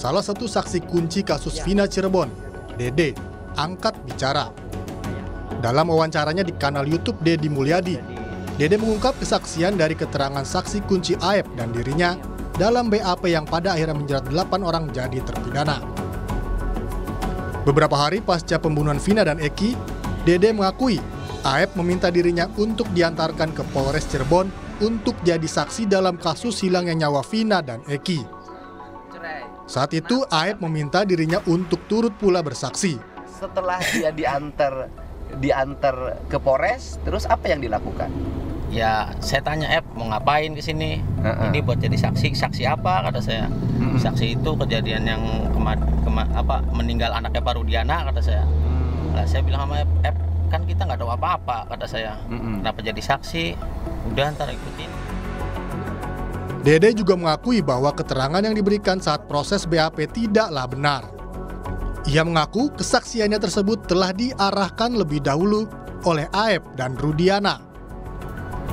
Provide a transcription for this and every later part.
Salah satu saksi kunci kasus ya. Vina Cirebon, Dede, angkat bicara. Dalam wawancaranya di kanal YouTube Dedi Mulyadi, Dede mengungkap kesaksian dari keterangan saksi kunci Aep dan dirinya dalam BAP yang pada akhirnya menjerat 8 orang jadi terpidana. Beberapa hari pasca pembunuhan Vina dan Eki, Dede mengakui Aep meminta dirinya untuk diantarkan ke Polres Cirebon untuk jadi saksi dalam kasus hilangnya nyawa Vina dan Eki. Saat itu Aep meminta dirinya untuk turut pula bersaksi. Setelah dia diantar diantar ke Polres, terus apa yang dilakukan? Ya, saya tanya Aep mau ngapain ke sini? Uh-uh. Ini buat jadi saksi. Saksi apa kata saya? Saksi itu kejadian yang kema- kema- apa meninggal anaknya Pak Rudiana kata saya. Hmm. Nah, saya bilang sama Aep, Aep kan kita nggak tahu apa-apa kata saya. Hmm. Kenapa jadi saksi? Udah ntar ikutin. Dede juga mengakui bahwa keterangan yang diberikan saat proses BAP tidaklah benar. Ia mengaku kesaksiannya tersebut telah diarahkan lebih dahulu oleh Aep dan Rudiana.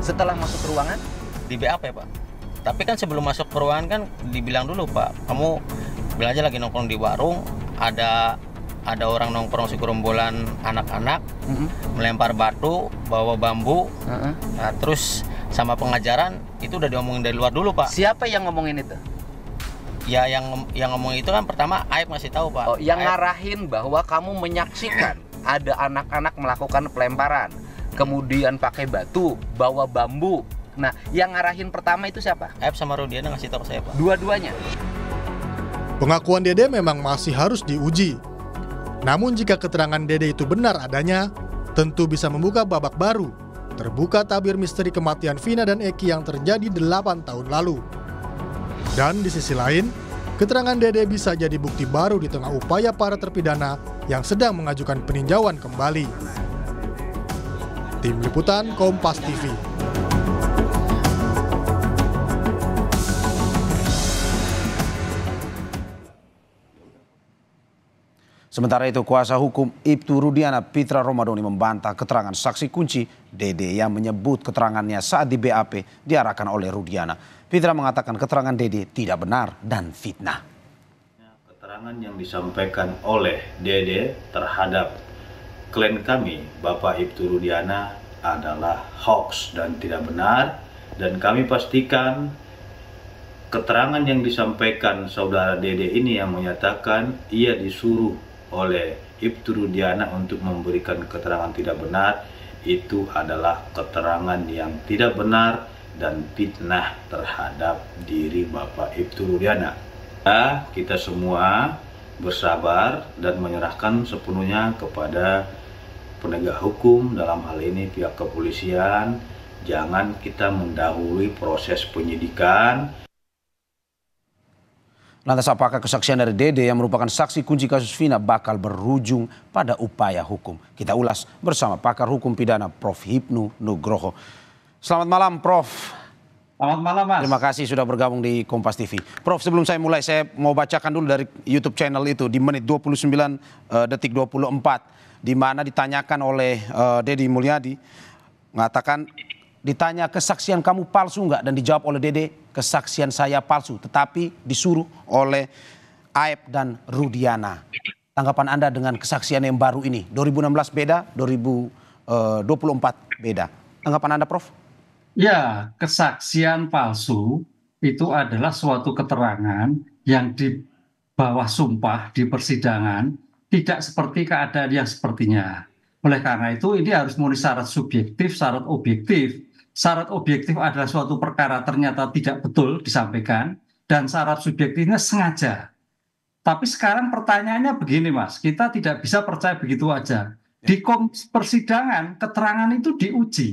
Setelah masuk ke ruangan di BAP, Pak. Tapi kan sebelum masuk ke ruangan kan dibilang dulu, Pak, kamu bilang aja lagi nongkrong di warung, ada ada orang nongkrong segerombolan anak-anak mm -hmm. melempar batu, bawa bambu. Mm -hmm. Nah, terus sama pengajaran itu udah diomongin dari luar dulu pak siapa yang ngomongin itu ya yang yang ngomong itu kan pertama Aib ngasih tahu pak oh, yang Aib. ngarahin bahwa kamu menyaksikan ada anak-anak melakukan pelemparan kemudian pakai batu bawa bambu nah yang ngarahin pertama itu siapa Aib sama Rudiana ngasih tahu saya pak dua-duanya pengakuan Dede memang masih harus diuji namun jika keterangan Dede itu benar adanya tentu bisa membuka babak baru terbuka tabir misteri kematian Vina dan Eki yang terjadi 8 tahun lalu. Dan di sisi lain, keterangan Dede bisa jadi bukti baru di tengah upaya para terpidana yang sedang mengajukan peninjauan kembali. Tim Liputan Kompas TV. Sementara itu kuasa hukum Ibtu Rudiana Pitra Romadoni membantah keterangan saksi kunci Dede yang menyebut keterangannya saat di BAP diarahkan oleh Rudiana. Pitra mengatakan keterangan Dede tidak benar dan fitnah. Keterangan yang disampaikan oleh Dede terhadap klien kami Bapak Ibtu Rudiana adalah hoax dan tidak benar dan kami pastikan keterangan yang disampaikan saudara Dede ini yang menyatakan ia disuruh oleh Ibtu Rudiana untuk memberikan keterangan tidak benar itu adalah keterangan yang tidak benar dan fitnah terhadap diri Bapak Ibtu Rudiana. Ya, kita semua bersabar dan menyerahkan sepenuhnya kepada penegak hukum dalam hal ini pihak kepolisian jangan kita mendahului proses penyidikan Lantas apakah kesaksian dari Dede yang merupakan saksi kunci kasus Vina bakal berujung pada upaya hukum? Kita ulas bersama pakar hukum pidana Prof. Hipnu Nugroho. Selamat malam Prof. Selamat malam Mas. Terima kasih sudah bergabung di Kompas TV. Prof sebelum saya mulai saya mau bacakan dulu dari YouTube channel itu di menit 29 uh, eh, detik 24. Di mana ditanyakan oleh uh, Deddy Mulyadi mengatakan Ditanya kesaksian kamu palsu enggak dan dijawab oleh Dede kesaksian saya palsu tetapi disuruh oleh Aep dan Rudiana. Tanggapan Anda dengan kesaksian yang baru ini 2016 beda 2024 eh, beda. Tanggapan Anda Prof? Ya kesaksian palsu itu adalah suatu keterangan yang di bawah sumpah di persidangan tidak seperti keadaan yang sepertinya. Oleh karena itu, ini harus memenuhi syarat subjektif, syarat objektif syarat objektif adalah suatu perkara ternyata tidak betul disampaikan dan syarat subjektifnya sengaja. Tapi sekarang pertanyaannya begini Mas, kita tidak bisa percaya begitu aja. Di persidangan keterangan itu diuji.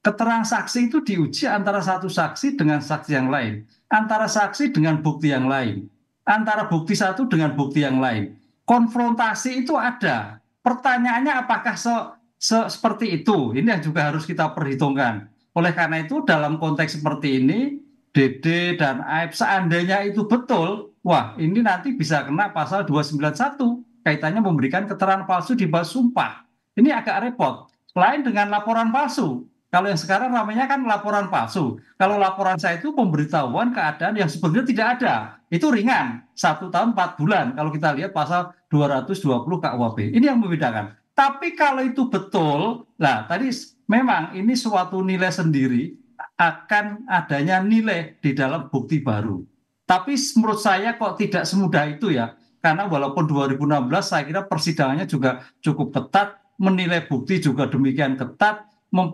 Keterangan saksi itu diuji antara satu saksi dengan saksi yang lain, antara saksi dengan bukti yang lain, antara bukti satu dengan bukti yang lain. Konfrontasi itu ada. Pertanyaannya apakah se, se seperti itu? Ini yang juga harus kita perhitungkan oleh karena itu dalam konteks seperti ini DD dan AF e seandainya itu betul, wah ini nanti bisa kena pasal 291 kaitannya memberikan keterangan palsu di bawah sumpah. Ini agak repot. Lain dengan laporan palsu. Kalau yang sekarang namanya kan laporan palsu. Kalau laporan saya itu pemberitahuan keadaan yang sebenarnya tidak ada. Itu ringan, satu tahun empat bulan kalau kita lihat pasal 220 KUHP. Ini yang membedakan. Tapi kalau itu betul, lah tadi memang ini suatu nilai sendiri akan adanya nilai di dalam bukti baru. Tapi menurut saya kok tidak semudah itu ya. Karena walaupun 2016 saya kira persidangannya juga cukup ketat, menilai bukti juga demikian ketat, mem,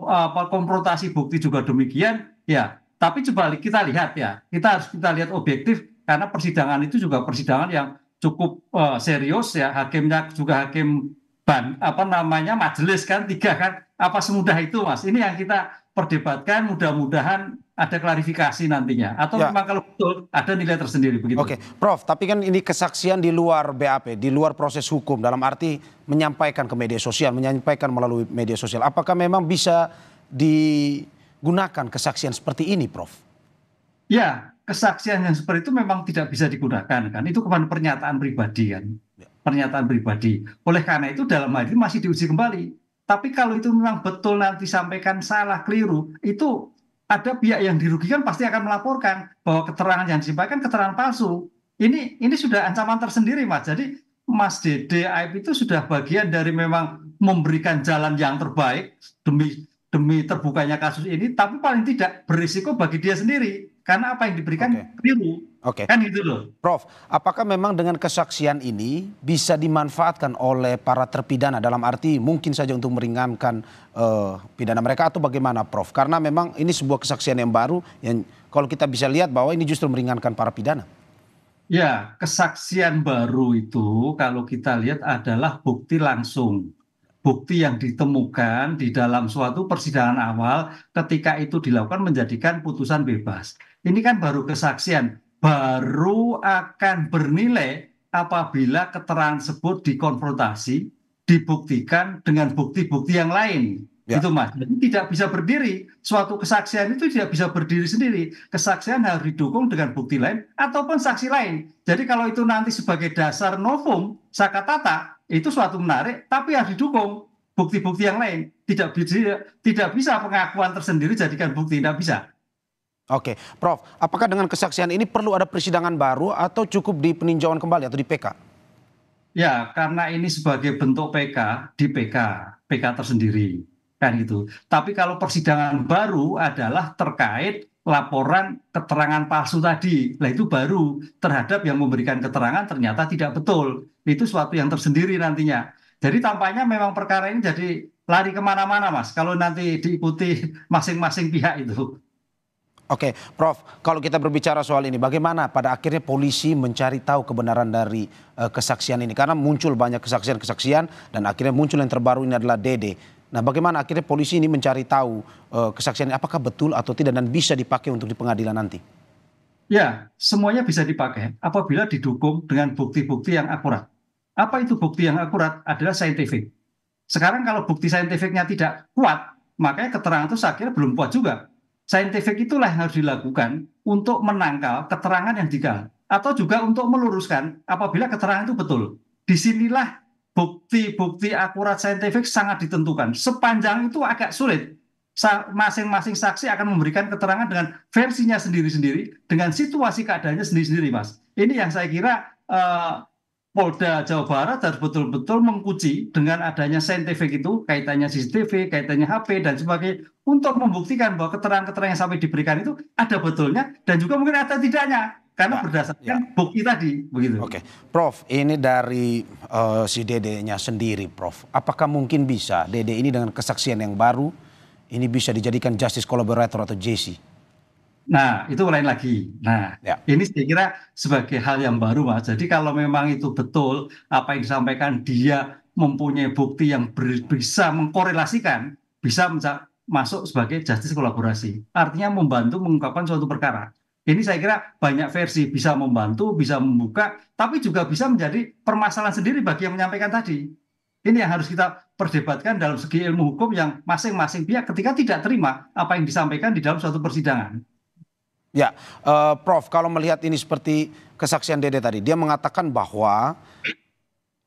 konfrontasi bukti juga demikian, ya. Tapi coba kita lihat ya, kita harus kita lihat objektif karena persidangan itu juga persidangan yang cukup uh, serius ya, hakimnya juga hakim ban apa namanya majelis kan tiga kan apa semudah itu mas ini yang kita perdebatkan mudah-mudahan ada klarifikasi nantinya atau ya. memang kalau betul ada nilai tersendiri begitu. Oke, Prof, tapi kan ini kesaksian di luar BAP, di luar proses hukum dalam arti menyampaikan ke media sosial, menyampaikan melalui media sosial. Apakah memang bisa digunakan kesaksian seperti ini, Prof? Ya, kesaksian yang seperti itu memang tidak bisa digunakan kan. Itu kemarin pernyataan pribadi kan. Ya. Pernyataan pribadi. Oleh karena itu dalam hal ini masih diuji kembali tapi kalau itu memang betul nanti sampaikan salah keliru, itu ada pihak yang dirugikan pasti akan melaporkan bahwa keterangan yang disampaikan kan keterangan palsu. Ini ini sudah ancaman tersendiri, Mas. Jadi Mas Dede Aib itu sudah bagian dari memang memberikan jalan yang terbaik demi demi terbukanya kasus ini, tapi paling tidak berisiko bagi dia sendiri karena apa yang diberikan okay. keliru. Oke. Okay. Kan gitu loh. Prof, apakah memang dengan kesaksian ini bisa dimanfaatkan oleh para terpidana dalam arti mungkin saja untuk meringankan uh, pidana mereka atau bagaimana Prof? Karena memang ini sebuah kesaksian yang baru yang kalau kita bisa lihat bahwa ini justru meringankan para pidana. Ya, kesaksian baru itu kalau kita lihat adalah bukti langsung bukti yang ditemukan di dalam suatu persidangan awal ketika itu dilakukan menjadikan putusan bebas. Ini kan baru kesaksian, baru akan bernilai apabila keterangan tersebut dikonfrontasi, dibuktikan dengan bukti-bukti yang lain. Ya. Itu mas. Jadi tidak bisa berdiri. Suatu kesaksian itu tidak bisa berdiri sendiri. Kesaksian harus didukung dengan bukti lain ataupun saksi lain. Jadi kalau itu nanti sebagai dasar novum tata, itu suatu menarik, tapi harus didukung bukti-bukti yang lain. Tidak tidak bisa pengakuan tersendiri jadikan bukti, tidak bisa. Oke, Prof, apakah dengan kesaksian ini perlu ada persidangan baru atau cukup di peninjauan kembali atau di PK? Ya, karena ini sebagai bentuk PK di PK, PK tersendiri kan itu. Tapi kalau persidangan baru adalah terkait laporan keterangan palsu tadi. Nah itu baru terhadap yang memberikan keterangan ternyata tidak betul. Itu suatu yang tersendiri nantinya. Jadi tampaknya memang perkara ini jadi lari kemana-mana mas. Kalau nanti diikuti masing-masing pihak itu. Oke, Prof. Kalau kita berbicara soal ini, bagaimana pada akhirnya polisi mencari tahu kebenaran dari uh, kesaksian ini? Karena muncul banyak kesaksian-kesaksian dan akhirnya muncul yang terbaru ini adalah Dede. Nah, bagaimana akhirnya polisi ini mencari tahu uh, kesaksian apakah betul atau tidak dan bisa dipakai untuk di pengadilan nanti? Ya, semuanya bisa dipakai apabila didukung dengan bukti-bukti yang akurat. Apa itu bukti yang akurat? Adalah saintifik. Sekarang kalau bukti saintifiknya tidak kuat, makanya keterangan itu saya kira belum kuat juga. Saintifik itulah yang harus dilakukan untuk menangkal keterangan yang digal atau juga untuk meluruskan apabila keterangan itu betul. Disinilah bukti-bukti akurat saintifik sangat ditentukan. Sepanjang itu agak sulit. Masing-masing saksi akan memberikan keterangan dengan versinya sendiri-sendiri, dengan situasi keadaannya sendiri-sendiri, Mas. Ini yang saya kira eh, Polda Jawa Barat harus betul-betul mengkuci dengan adanya saintifik itu, kaitannya CCTV, kaitannya HP, dan sebagainya, untuk membuktikan bahwa keterangan-keterangan yang sampai diberikan itu ada betulnya, dan juga mungkin ada tidaknya karena nah, berdasarkan ya. bukti tadi begitu. Oke, okay. Prof, ini dari uh, si dedenya sendiri, Prof. Apakah mungkin bisa dede ini dengan kesaksian yang baru ini bisa dijadikan justice collaborator atau JC? Nah, itu lain lagi. Nah, ya. ini saya kira sebagai hal yang baru, Mas. Jadi kalau memang itu betul apa yang disampaikan dia mempunyai bukti yang ber, bisa mengkorelasikan, bisa masuk sebagai justice kolaborasi. Artinya membantu mengungkapkan suatu perkara ini saya kira banyak versi bisa membantu, bisa membuka, tapi juga bisa menjadi permasalahan sendiri bagi yang menyampaikan tadi. Ini yang harus kita perdebatkan dalam segi ilmu hukum yang masing-masing pihak ketika tidak terima apa yang disampaikan di dalam suatu persidangan. Ya, uh, Prof, kalau melihat ini seperti kesaksian Dede tadi, dia mengatakan bahwa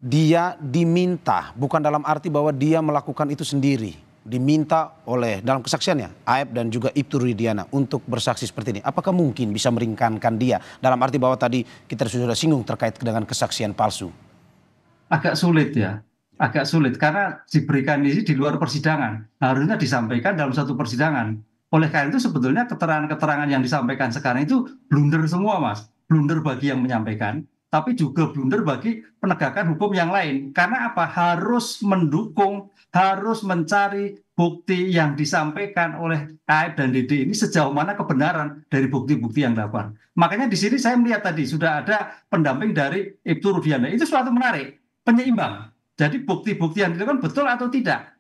dia diminta, bukan dalam arti bahwa dia melakukan itu sendiri diminta oleh dalam kesaksiannya Aep dan juga Ibtu Ridiana untuk bersaksi seperti ini. Apakah mungkin bisa meringankan dia dalam arti bahwa tadi kita sudah singgung terkait dengan kesaksian palsu? Agak sulit ya, agak sulit karena diberikan ini di luar persidangan. Harusnya disampaikan dalam satu persidangan. Oleh karena itu sebetulnya keterangan-keterangan yang disampaikan sekarang itu blunder semua mas. Blunder bagi yang menyampaikan, tapi juga blunder bagi penegakan hukum yang lain. Karena apa? Harus mendukung, harus mencari bukti yang disampaikan oleh AF dan DD ini sejauh mana kebenaran dari bukti-bukti yang dilakukan. Makanya di sini saya melihat tadi sudah ada pendamping dari Ibtu Rufiana. Itu suatu menarik, penyeimbang. Jadi bukti-bukti yang dilakukan betul atau tidak.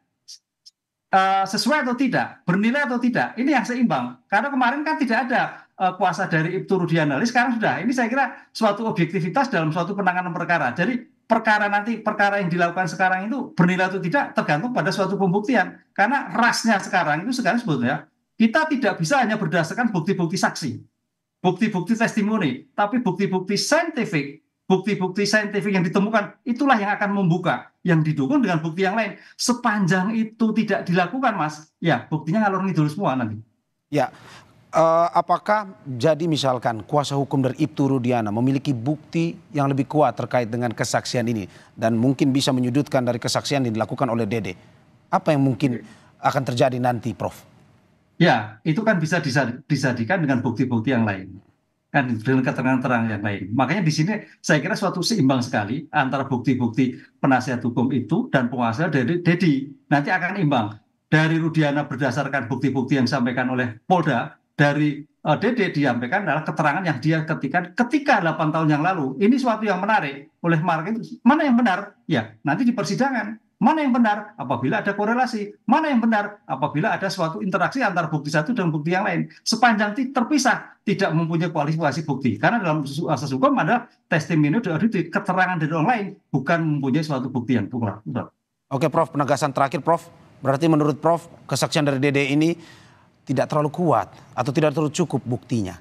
Eh, sesuai atau tidak, bernilai atau tidak. Ini yang seimbang. Karena kemarin kan tidak ada uh, kuasa dari Ibtu Rudianali, sekarang sudah. Ini saya kira suatu objektivitas dalam suatu penanganan perkara. Jadi perkara nanti perkara yang dilakukan sekarang itu bernilai atau tidak tergantung pada suatu pembuktian karena rasnya sekarang itu sekarang sebetulnya kita tidak bisa hanya berdasarkan bukti-bukti saksi bukti-bukti testimoni tapi bukti-bukti saintifik bukti-bukti saintifik yang ditemukan itulah yang akan membuka yang didukung dengan bukti yang lain sepanjang itu tidak dilakukan mas ya buktinya ngalor ngidul semua nanti ya uh, apakah jadi misalkan kuasa hukum dari Ibtu Rudiana memiliki bukti yang lebih kuat terkait dengan kesaksian ini dan mungkin bisa menyudutkan dari kesaksian yang dilakukan oleh Dede apa yang mungkin akan terjadi nanti Prof Ya, itu kan bisa disadikan dengan bukti-bukti yang lain kan dengan keterangan terang yang lain. Makanya di sini saya kira suatu seimbang sekali antara bukti-bukti penasihat hukum itu dan penguasa dari Dedi. Nanti akan imbang. Dari Rudiana berdasarkan bukti-bukti yang disampaikan oleh Polda, dari uh, eh, Dede disampaikan adalah keterangan yang dia ketika ketika 8 tahun yang lalu. Ini suatu yang menarik oleh Mark itu. Mana yang benar? Ya, nanti di persidangan mana yang benar apabila ada korelasi, mana yang benar apabila ada suatu interaksi antara bukti satu dan bukti yang lain. Sepanjang terpisah tidak mempunyai kualifikasi bukti. Karena dalam asas hukum ada testimonio dari keterangan dari orang lain bukan mempunyai suatu bukti yang tunggal. Oke Prof, penegasan terakhir Prof. Berarti menurut Prof, kesaksian dari Dede ini tidak terlalu kuat atau tidak terlalu cukup buktinya.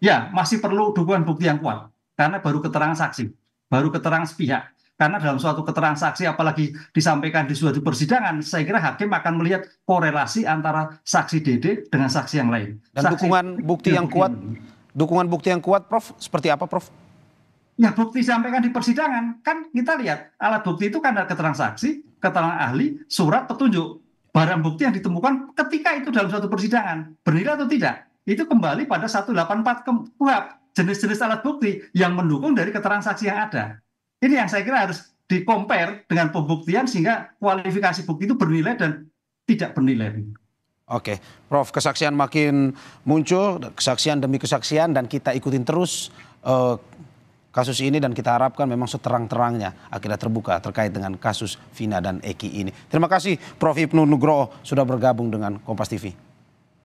Ya, masih perlu dukungan bukti yang kuat. Karena baru keterangan saksi, baru keterangan sepihak karena dalam suatu keterangan saksi apalagi disampaikan di suatu persidangan saya kira hakim akan melihat korelasi antara saksi DD dengan saksi yang lain dan saksi dukungan bukti yang kuat dukungan bukti yang kuat Prof seperti apa Prof Ya bukti disampaikan di persidangan kan kita lihat alat bukti itu kan ada keterangan saksi, keterangan ahli, surat petunjuk, barang bukti yang ditemukan ketika itu dalam suatu persidangan bernilai atau tidak itu kembali pada 184 KUHP jenis-jenis alat bukti yang mendukung dari keterangan saksi yang ada ini yang saya kira harus dikompar dengan pembuktian sehingga kualifikasi bukti itu bernilai dan tidak bernilai. Oke, Prof, kesaksian makin muncul, kesaksian demi kesaksian dan kita ikutin terus uh, kasus ini dan kita harapkan memang seterang-terangnya akhirnya terbuka terkait dengan kasus Vina dan Eki ini. Terima kasih Prof Ibnu Nugroho sudah bergabung dengan Kompas TV.